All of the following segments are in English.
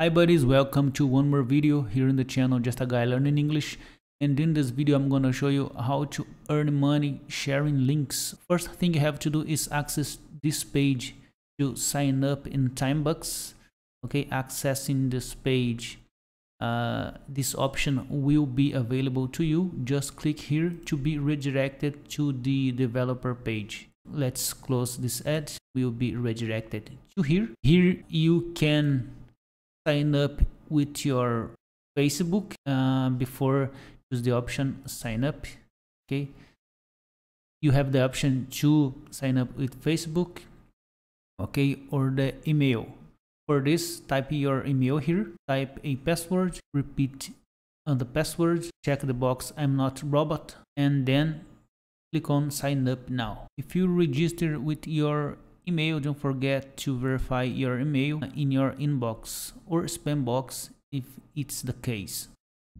Hi buddies, welcome to one more video here in the channel, just a guy learning English. And in this video, I'm gonna show you how to earn money sharing links. First thing you have to do is access this page to sign up in Timebucks. Okay, accessing this page, uh, this option will be available to you. Just click here to be redirected to the developer page let's close this ad we'll be redirected to here here you can sign up with your Facebook uh, before choose the option sign up okay you have the option to sign up with Facebook okay or the email for this type your email here type a password repeat on uh, the password check the box I'm not robot and then click on sign up now if you register with your email don't forget to verify your email in your inbox or spam box if it's the case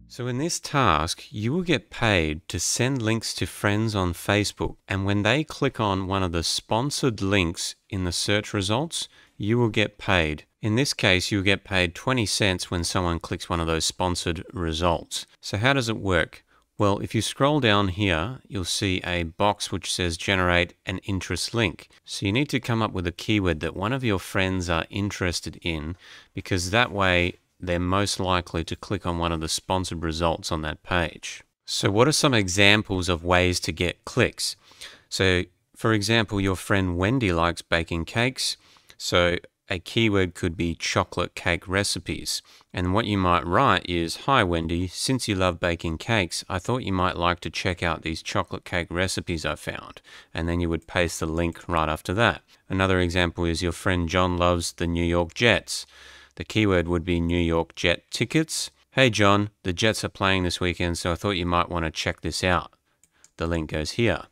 so in this task you will get paid to send links to friends on facebook and when they click on one of the sponsored links in the search results you will get paid in this case, you'll get paid 20 cents when someone clicks one of those sponsored results. So how does it work? Well, if you scroll down here, you'll see a box which says generate an interest link. So you need to come up with a keyword that one of your friends are interested in because that way they're most likely to click on one of the sponsored results on that page. So what are some examples of ways to get clicks? So for example, your friend Wendy likes baking cakes. So a keyword could be chocolate cake recipes. And what you might write is, Hi Wendy, since you love baking cakes, I thought you might like to check out these chocolate cake recipes I found. And then you would paste the link right after that. Another example is, Your friend John loves the New York Jets. The keyword would be New York Jet tickets. Hey John, the Jets are playing this weekend, so I thought you might want to check this out. The link goes here.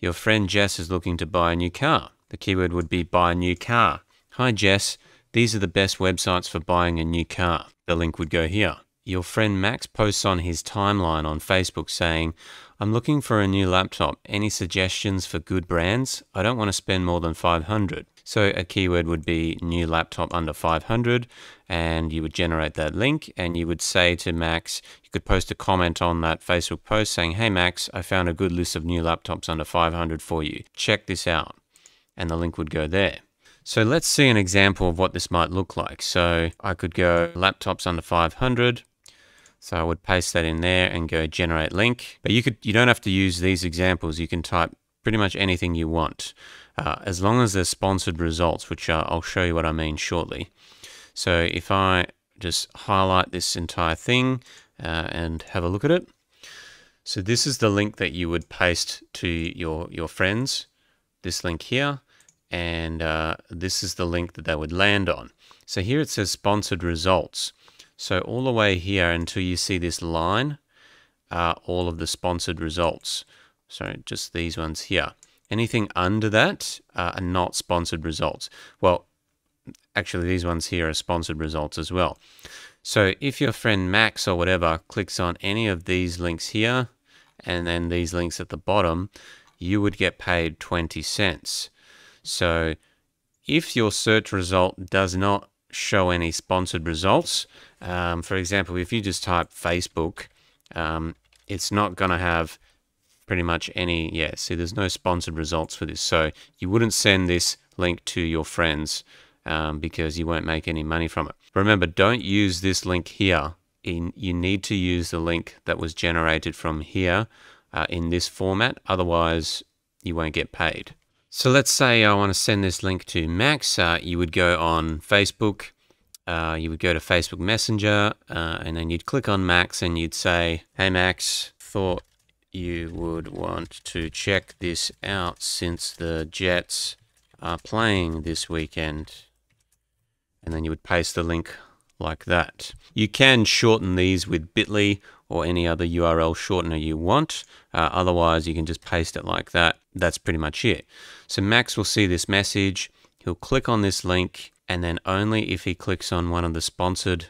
Your friend Jess is looking to buy a new car. The keyword would be buy a new car. Hi Jess, these are the best websites for buying a new car. The link would go here. Your friend Max posts on his timeline on Facebook saying, I'm looking for a new laptop. Any suggestions for good brands? I don't want to spend more than 500. So a keyword would be new laptop under 500 and you would generate that link and you would say to Max, you could post a comment on that Facebook post saying, "Hey Max, I found a good list of new laptops under 500 for you. Check this out." And the link would go there. So let's see an example of what this might look like. So I could go laptops under 500. So I would paste that in there and go generate link. But you could you don't have to use these examples. You can type pretty much anything you want uh, as long as they're sponsored results, which uh, I'll show you what I mean shortly. So if I just highlight this entire thing uh, and have a look at it. So this is the link that you would paste to your, your friends, this link here and uh, this is the link that they would land on. So here it says sponsored results. So all the way here until you see this line are uh, all of the sponsored results. So just these ones here. Anything under that uh, are not sponsored results. Well, actually these ones here are sponsored results as well. So if your friend Max or whatever clicks on any of these links here and then these links at the bottom, you would get paid 20 cents. So if your search result does not show any sponsored results, um, for example, if you just type Facebook, um, it's not going to have pretty much any, yeah, see there's no sponsored results for this. So you wouldn't send this link to your friends um, because you won't make any money from it. Remember, don't use this link here. In, you need to use the link that was generated from here uh, in this format. Otherwise, you won't get paid. So let's say I want to send this link to Max. Uh, you would go on Facebook. Uh, you would go to Facebook Messenger, uh, and then you'd click on Max, and you'd say, "Hey Max, thought you would want to check this out since the Jets are playing this weekend." And then you would paste the link like that. You can shorten these with bit.ly or any other URL shortener you want. Uh, otherwise, you can just paste it like that. That's pretty much it. So Max will see this message. He'll click on this link, and then only if he clicks on one of the sponsored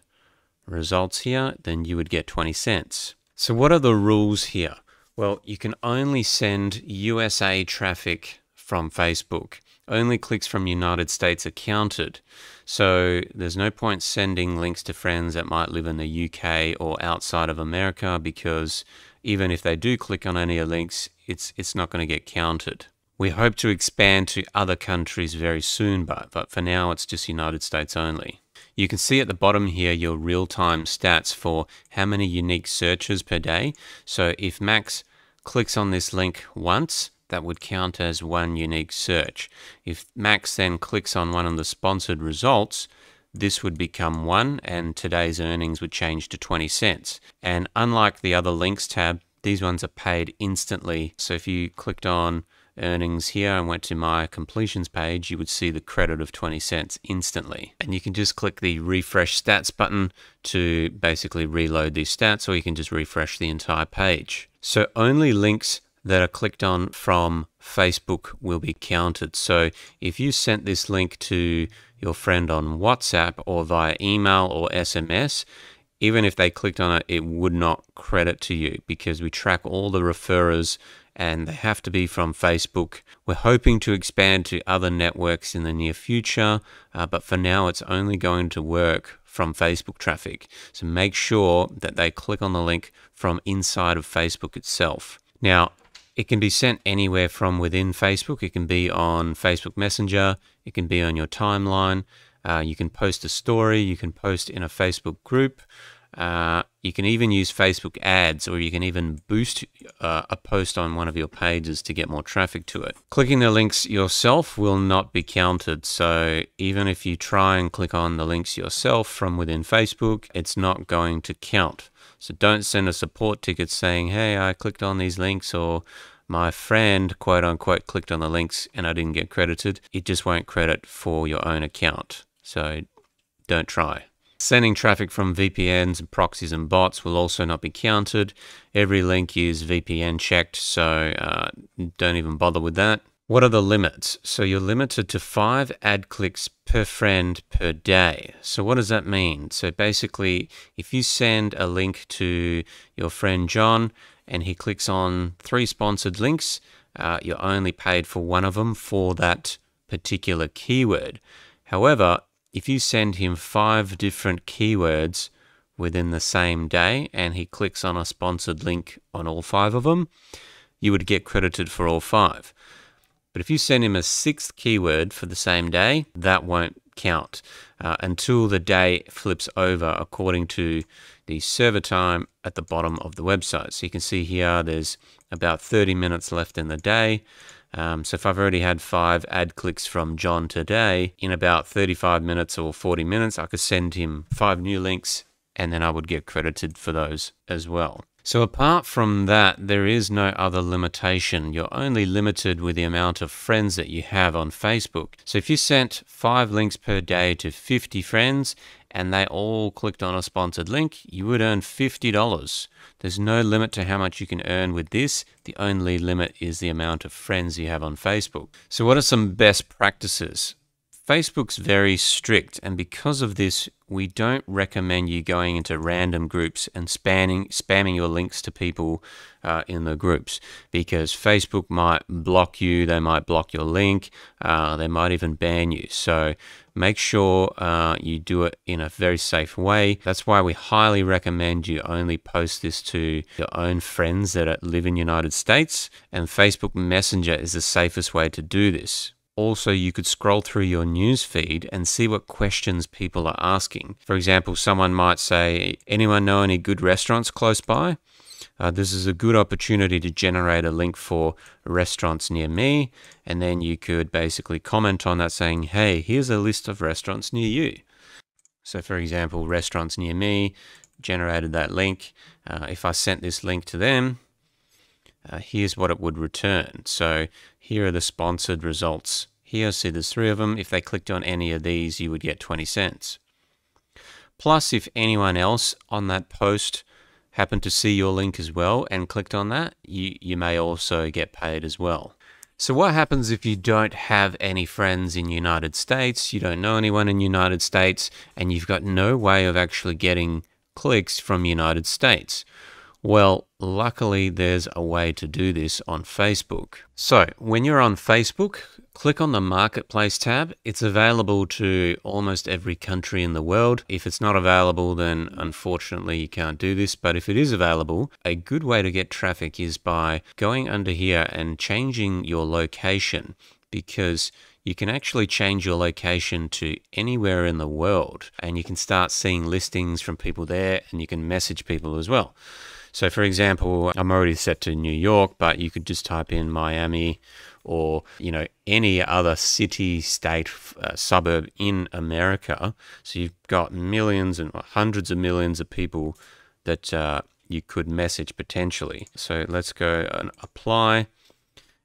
results here, then you would get 20 cents. So what are the rules here? Well, you can only send USA traffic from Facebook only clicks from United States are counted. So there's no point sending links to friends that might live in the UK or outside of America because even if they do click on any of links, it's it's not going to get counted. We hope to expand to other countries very soon, but, but for now it's just United States only. You can see at the bottom here your real-time stats for how many unique searches per day. So if Max clicks on this link once, that would count as one unique search. If Max then clicks on one of the sponsored results, this would become one and today's earnings would change to 20 cents. And unlike the other links tab, these ones are paid instantly. So if you clicked on earnings here and went to my completions page, you would see the credit of 20 cents instantly. And you can just click the refresh stats button to basically reload these stats, or you can just refresh the entire page. So only links that are clicked on from Facebook will be counted. So if you sent this link to your friend on WhatsApp or via email or SMS, even if they clicked on it, it would not credit to you because we track all the referrers and they have to be from Facebook. We're hoping to expand to other networks in the near future, uh, but for now it's only going to work from Facebook traffic. So make sure that they click on the link from inside of Facebook itself. Now, it can be sent anywhere from within Facebook. It can be on Facebook Messenger. It can be on your timeline. Uh, you can post a story. You can post in a Facebook group. Uh, you can even use Facebook ads, or you can even boost uh, a post on one of your pages to get more traffic to it. Clicking the links yourself will not be counted. So, even if you try and click on the links yourself from within Facebook, it's not going to count. So don't send a support ticket saying, hey, I clicked on these links or my friend, quote unquote, clicked on the links and I didn't get credited. It just won't credit for your own account. So don't try. Sending traffic from VPNs and proxies and bots will also not be counted. Every link is VPN checked, so uh, don't even bother with that. What are the limits? So you're limited to five ad clicks per friend per day. So what does that mean? So basically, if you send a link to your friend John and he clicks on three sponsored links, uh, you're only paid for one of them for that particular keyword. However, if you send him five different keywords within the same day and he clicks on a sponsored link on all five of them, you would get credited for all five. But if you send him a sixth keyword for the same day, that won't count uh, until the day flips over according to the server time at the bottom of the website. So you can see here there's about 30 minutes left in the day. Um, so if I've already had five ad clicks from John today, in about 35 minutes or 40 minutes, I could send him five new links and then I would get credited for those as well. So, apart from that, there is no other limitation. You're only limited with the amount of friends that you have on Facebook. So, if you sent five links per day to 50 friends and they all clicked on a sponsored link, you would earn $50. There's no limit to how much you can earn with this. The only limit is the amount of friends you have on Facebook. So, what are some best practices? Facebook's very strict, and because of this, we don't recommend you going into random groups and spamming spamming your links to people uh, in the groups because Facebook might block you, they might block your link, uh, they might even ban you. So make sure uh, you do it in a very safe way. That's why we highly recommend you only post this to your own friends that live in United States, and Facebook Messenger is the safest way to do this. Also, you could scroll through your news feed and see what questions people are asking. For example, someone might say, Anyone know any good restaurants close by? Uh, this is a good opportunity to generate a link for restaurants near me. And then you could basically comment on that saying, Hey, here's a list of restaurants near you. So, for example, restaurants near me generated that link. Uh, if I sent this link to them, uh, here's what it would return. So here are the sponsored results. Here, see there's three of them. If they clicked on any of these, you would get 20 cents. Plus, if anyone else on that post happened to see your link as well and clicked on that, you, you may also get paid as well. So what happens if you don't have any friends in United States, you don't know anyone in United States, and you've got no way of actually getting clicks from United States? Well, luckily there's a way to do this on Facebook. So when you're on Facebook, click on the Marketplace tab. It's available to almost every country in the world. If it's not available, then unfortunately you can't do this. But if it is available, a good way to get traffic is by going under here and changing your location because you can actually change your location to anywhere in the world and you can start seeing listings from people there and you can message people as well. So, for example, I'm already set to New York, but you could just type in Miami or, you know, any other city, state, uh, suburb in America. So, you've got millions and hundreds of millions of people that uh, you could message potentially. So, let's go and apply.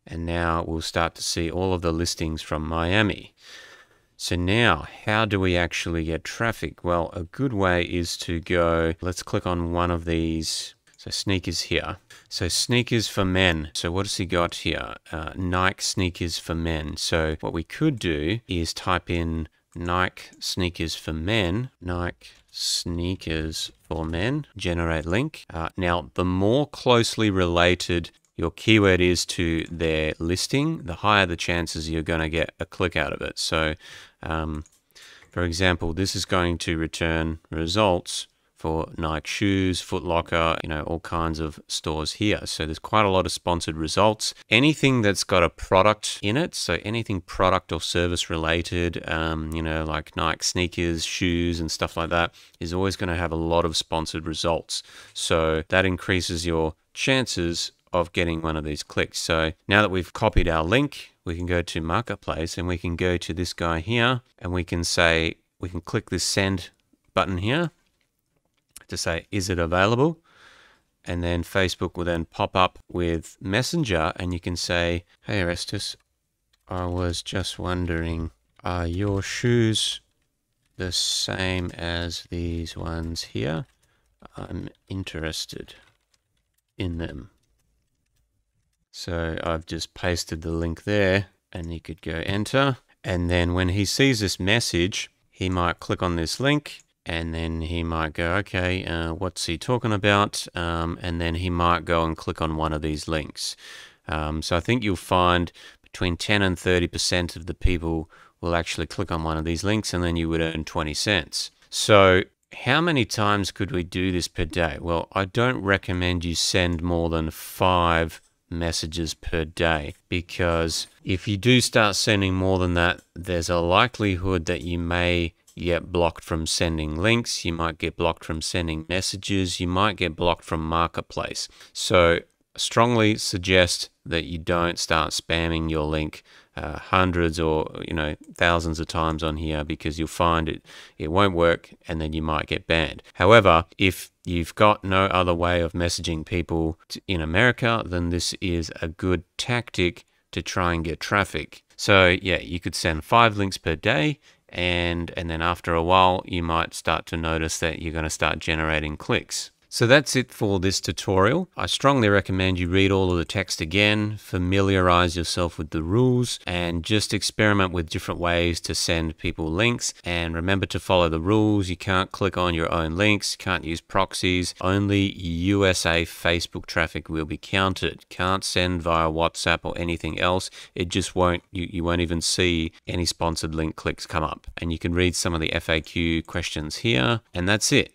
And now we'll start to see all of the listings from Miami. So now, how do we actually get traffic? Well, a good way is to go, let's click on one of these so sneakers here. So sneakers for men. So what has he got here? Uh, Nike sneakers for men. So what we could do is type in Nike sneakers for men, Nike sneakers for men, generate link. Uh, now, the more closely related your keyword is to their listing, the higher the chances you're going to get a click out of it. So, um, for example, this is going to return results for Nike shoes, Foot Locker, you know, all kinds of stores here. So there's quite a lot of sponsored results. Anything that's got a product in it, so anything product or service related, um, you know, like Nike sneakers, shoes, and stuff like that, is always going to have a lot of sponsored results. So that increases your chances of getting one of these clicks. So now that we've copied our link, we can go to Marketplace and we can go to this guy here and we can say, we can click this send button here to say, is it available? And then Facebook will then pop up with Messenger and you can say, hey Orestes, I was just wondering, are your shoes the same as these ones here? I'm interested in them. So I've just pasted the link there and he could go enter. And then when he sees this message, he might click on this link and then he might go, okay, uh, what's he talking about? Um, and then he might go and click on one of these links. Um, so I think you'll find between 10 and 30% of the people will actually click on one of these links, and then you would earn 20 cents. So how many times could we do this per day? Well, I don't recommend you send more than five messages per day because if you do start sending more than that, there's a likelihood that you may Yet get blocked from sending links, you might get blocked from sending messages, you might get blocked from marketplace. So strongly suggest that you don't start spamming your link uh, hundreds or you know thousands of times on here because you'll find it it won't work and then you might get banned. However, if you've got no other way of messaging people in America, then this is a good tactic to try and get traffic. So yeah, you could send five links per day and and then after a while you might start to notice that you're going to start generating clicks so that's it for this tutorial. I strongly recommend you read all of the text again, familiarize yourself with the rules, and just experiment with different ways to send people links. And remember to follow the rules. You can't click on your own links, can't use proxies. Only USA Facebook traffic will be counted. Can't send via WhatsApp or anything else. It just won't, you, you won't even see any sponsored link clicks come up. And you can read some of the FAQ questions here. And that's it.